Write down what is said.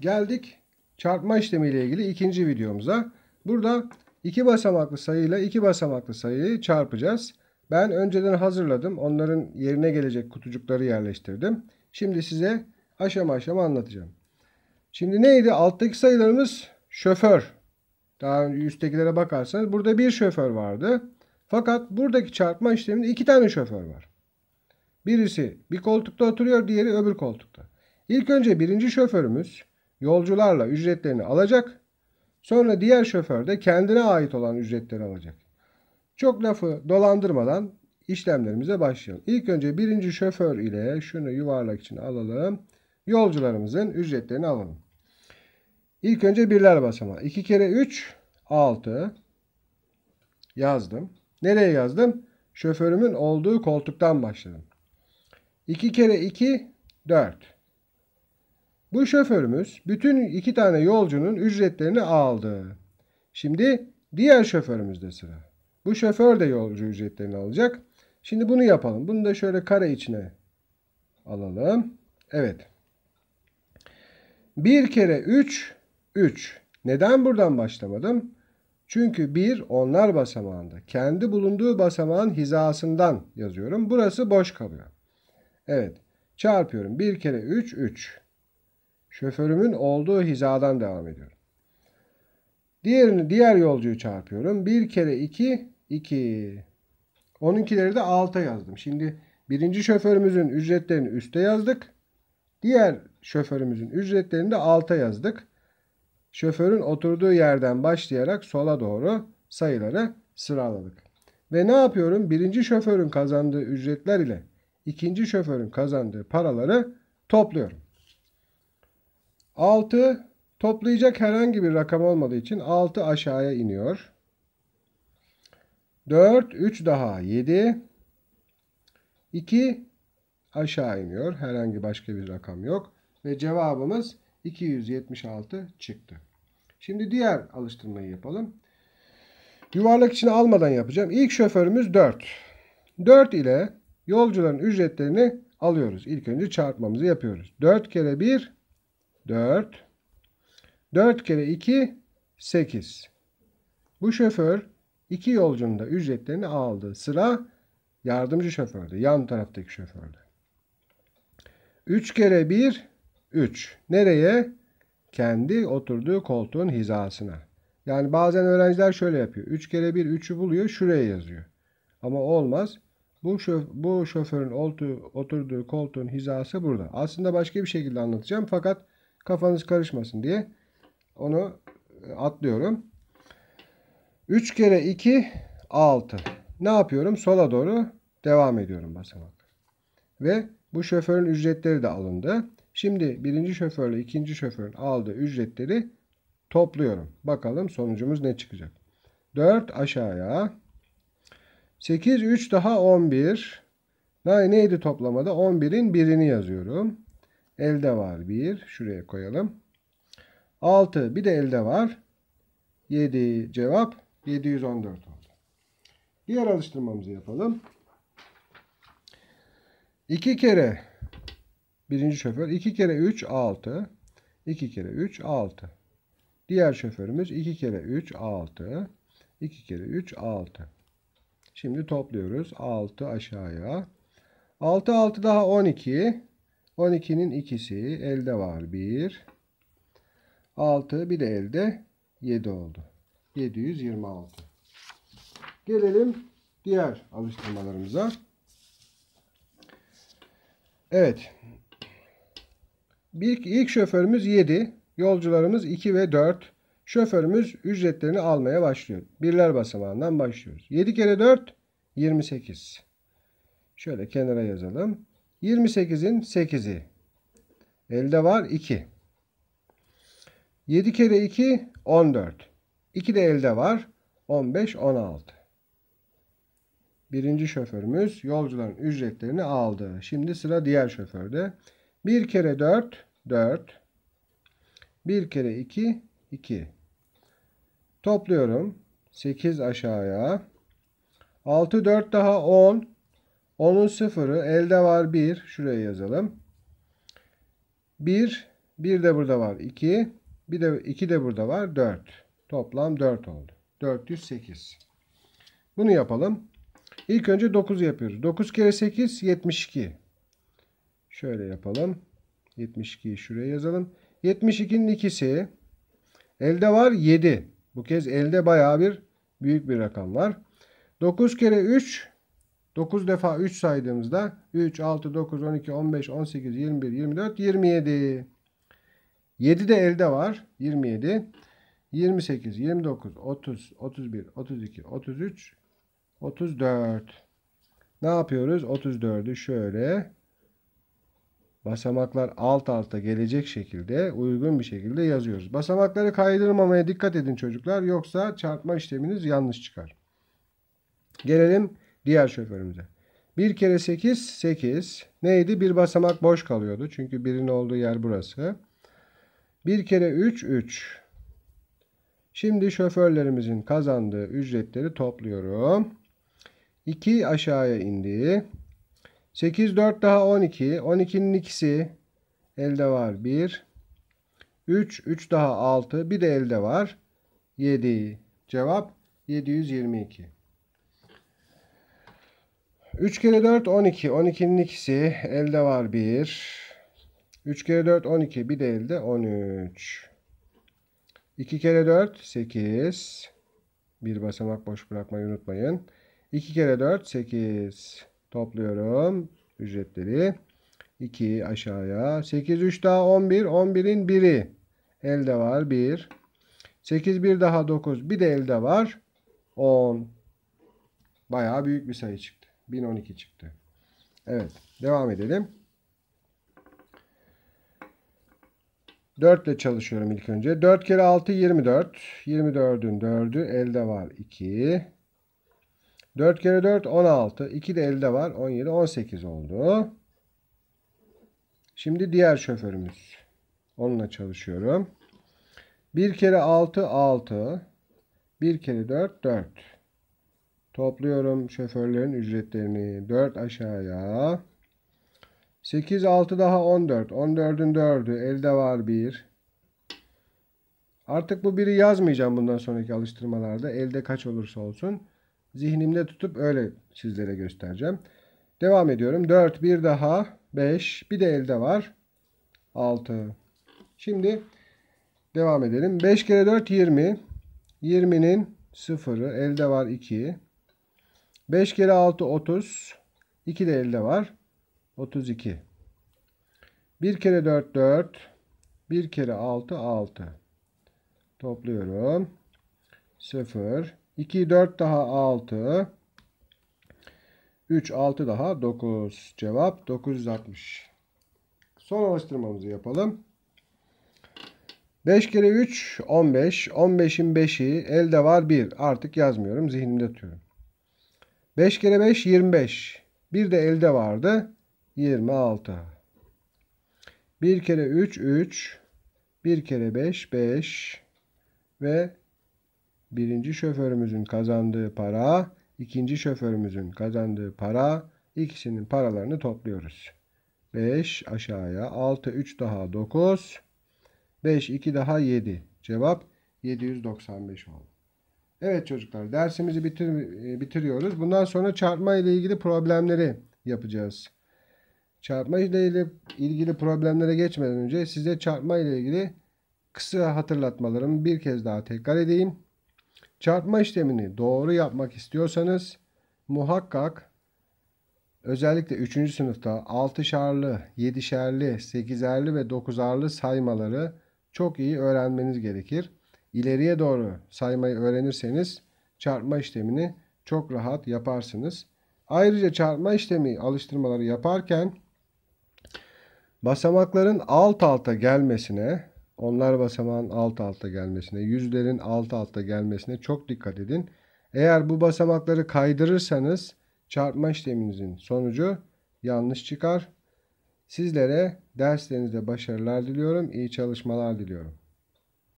Geldik çarpma işlemiyle ilgili ikinci videomuza. Burada iki basamaklı sayıyla iki basamaklı sayıyı çarpacağız. Ben önceden hazırladım. Onların yerine gelecek kutucukları yerleştirdim. Şimdi size aşama aşama anlatacağım. Şimdi neydi? Alttaki sayılarımız şoför. Daha üsttekilere bakarsanız burada bir şoför vardı. Fakat buradaki çarpma işleminde iki tane şoför var. Birisi bir koltukta oturuyor, diğeri öbür koltukta. İlk önce birinci şoförümüz yolcularla ücretlerini alacak. Sonra diğer şoför de kendine ait olan ücretleri alacak. Çok lafı dolandırmadan işlemlerimize başlayalım. İlk önce birinci şoför ile şunu yuvarlak için alalım. Yolcularımızın ücretlerini alalım. İlk önce birler basamağı. 2 kere 3 6 yazdım. Nereye yazdım? Şoförümün olduğu koltuktan başladım. 2 kere 2 4. Bu şoförümüz bütün iki tane yolcunun ücretlerini aldı. Şimdi diğer şoförümüzde sıra. Bu şoför de yolcu ücretlerini alacak. Şimdi bunu yapalım. Bunu da şöyle kare içine alalım. Evet. Bir kere 3 3. Neden buradan başlamadım? Çünkü 1 onlar basamağında. Kendi bulunduğu basamağın hizasından yazıyorum. Burası boş kalıyor. Evet. Çarpıyorum. 1 kere 3 3. Şoförümün olduğu hizadan devam ediyorum. Diğerini diğer yolcuyu çarpıyorum. Bir kere iki, iki. Onunkileri de alta yazdım. Şimdi birinci şoförümüzün ücretlerini üste yazdık. Diğer şoförümüzün ücretlerini de alta yazdık. Şoförün oturduğu yerden başlayarak sola doğru sayıları sıraladık. Ve ne yapıyorum? Birinci şoförün kazandığı ücretler ile ikinci şoförün kazandığı paraları topluyorum. 6 toplayacak herhangi bir rakam olmadığı için 6 aşağıya iniyor. 4 3 daha 7 2 aşağı iniyor. Herhangi başka bir rakam yok. Ve cevabımız 276 çıktı. Şimdi diğer alıştırmayı yapalım. Yuvarlak içine almadan yapacağım. İlk şoförümüz 4. 4 ile yolcuların ücretlerini alıyoruz. İlk önce çarpmamızı yapıyoruz. 4 kere 1 4. 4 kere 2 8. Bu şoför iki yolcunun da ücretlerini aldı. Sıra yardımcı şofördü Yan taraftaki şofördü 3 kere 1 3. Nereye? Kendi oturduğu koltuğun hizasına. Yani bazen öğrenciler şöyle yapıyor. 3 kere 1 3'ü buluyor şuraya yazıyor. Ama olmaz. Bu, şof bu şoförün oturduğu koltuğun hizası burada. Aslında başka bir şekilde anlatacağım fakat Kafanız karışmasın diye onu e, atlıyorum. 3 kere 2 6. Ne yapıyorum? Sola doğru devam ediyorum basamak. Ve bu şoförün ücretleri de alındı. Şimdi birinci şoförle ikinci şoförün aldığı ücretleri topluyorum. Bakalım sonucumuz ne çıkacak. 4 aşağıya. 8 3 daha 11. Neydi toplamada? 11'in birini yazıyorum. Elde var 1. Şuraya koyalım. 6. Bir de elde var. 7. Cevap 714 oldu. Diğer alıştırmamızı yapalım. 2 kere birinci şoför 2 kere 3 6 2 kere 3 6 Diğer şoförümüz 2 kere 3 6 2 kere 3 6 Şimdi topluyoruz. 6 aşağıya. 6 6 daha 12 12'nin ikisi elde var 1. 6 bir de elde 7 oldu. 726. Gelelim diğer alıştırmalarımıza. Evet. İlk, ilk şoförümüz 7. Yolcularımız 2 ve 4. Şoförümüz ücretlerini almaya başlıyor. Birler basamağından başlıyoruz. 7 kere 4 28. Şöyle kenara yazalım. 28'in 8'i. Elde var 2. 7 kere 2 14. 2 de elde var. 15 16. Birinci şoförümüz yolcuların ücretlerini aldı. Şimdi sıra diğer şoförde. 1 kere 4 4. 1 kere 2 2. Topluyorum. 8 aşağıya. 6 4 daha 10. 10'un sıfırı elde var 1. Şuraya yazalım. 1. 1 de burada var 2. Bir de 2 de burada var 4. Toplam 4 oldu. 408. Bunu yapalım. İlk önce 9 yapıyoruz. 9 kere 8 72. Şöyle yapalım. 72'yi şuraya yazalım. 72'nin ikisi elde var 7. Bu kez elde bayağı bir büyük bir rakam var. 9 kere 3 9 defa 3 saydığımızda 3, 6, 9, 12, 15, 18, 21, 24, 27. 7 de elde var. 27. 28, 29, 30, 31, 32, 33, 34. Ne yapıyoruz? 34'ü şöyle basamaklar alt alta gelecek şekilde uygun bir şekilde yazıyoruz. Basamakları kaydırmamaya dikkat edin çocuklar. Yoksa çarpma işleminiz yanlış çıkar. Gelelim Diğer şoförümüze. Bir kere 8 8. Neydi? Bir basamak boş kalıyordu. Çünkü birin olduğu yer burası. Bir kere 3 3. Şimdi şoförlerimizin kazandığı ücretleri topluyorum. 2 aşağıya indi. 8 4 daha 12. 12'nin ikisi elde var 1. 3 3 daha 6 bir de elde var 7. Cevap 722. 3 kere 4 12. 12'nin ikisi elde var 1. 3 kere 4 12. Bir de elde 13. 2 kere 4 8. Bir basamak boş bırakmayı unutmayın. 2 kere 4 8. Topluyorum ücretleri. 2 aşağıya. 8 3 daha 11. 11'in 1'i. Elde var 1. 8 1 daha 9. Bir de elde var 10. Bayağı büyük bir sayı çıktı. 1012 çıktı. Evet. Devam edelim. 4 ile çalışıyorum ilk önce. 4 kere 6 24. 24'ün 4'ü elde var 2. 4 kere 4 16. 2 de elde var 17. 18 oldu. Şimdi diğer şoförümüz. Onunla çalışıyorum. 1 kere 6 6. 1 kere 4 4. Topluyorum şoförlerin ücretlerini. 4 aşağıya. 8, 6 daha 14. 14'ün 4'ü. Elde var 1. Artık bu 1'i yazmayacağım bundan sonraki alıştırmalarda. Elde kaç olursa olsun. Zihnimde tutup öyle sizlere göstereceğim. Devam ediyorum. 4, 1 daha. 5. Bir de elde var. 6. Şimdi devam edelim. 5 kere 4, 20. 20'nin 0'ı. Elde var 2. 5 kere 6 30. 2 de elde var. 32. 1 kere 4 4. 1 kere 6 6. Topluyorum. 0. 2 4 daha 6. 3 6 daha 9. Cevap 960. Son alıştırmamızı yapalım. 5 kere 3 15. 15'in 5'i elde var 1. Artık yazmıyorum. Zihnimde tutuyorum. 5 kere 5 25. Bir de elde vardı. 26. 1 kere 3 3. 1 kere 5 5. Ve birinci şoförümüzün kazandığı para, ikinci şoförümüzün kazandığı para, ikisinin paralarını topluyoruz. 5 aşağıya 6 3 daha 9 5 2 daha 7 cevap 795 oldu. Evet çocuklar dersimizi bitir, e, bitiriyoruz. Bundan sonra çarpma ile ilgili problemleri yapacağız. Çarpma ile ilgili problemlere geçmeden önce size çarpma ile ilgili kısa hatırlatmalarımı bir kez daha tekrar edeyim. Çarpma işlemini doğru yapmak istiyorsanız muhakkak özellikle 3. sınıfta 6'şarlı, 7'şerli, 8'erli ve 9'arlı saymaları çok iyi öğrenmeniz gerekir ileriye doğru saymayı öğrenirseniz çarpma işlemini çok rahat yaparsınız. Ayrıca çarpma işlemi alıştırmaları yaparken basamakların alt alta gelmesine, onlar basamağın alt alta gelmesine, yüzlerin alt alta gelmesine çok dikkat edin. Eğer bu basamakları kaydırırsanız çarpma işleminizin sonucu yanlış çıkar. Sizlere derslerinizde başarılar diliyorum, iyi çalışmalar diliyorum.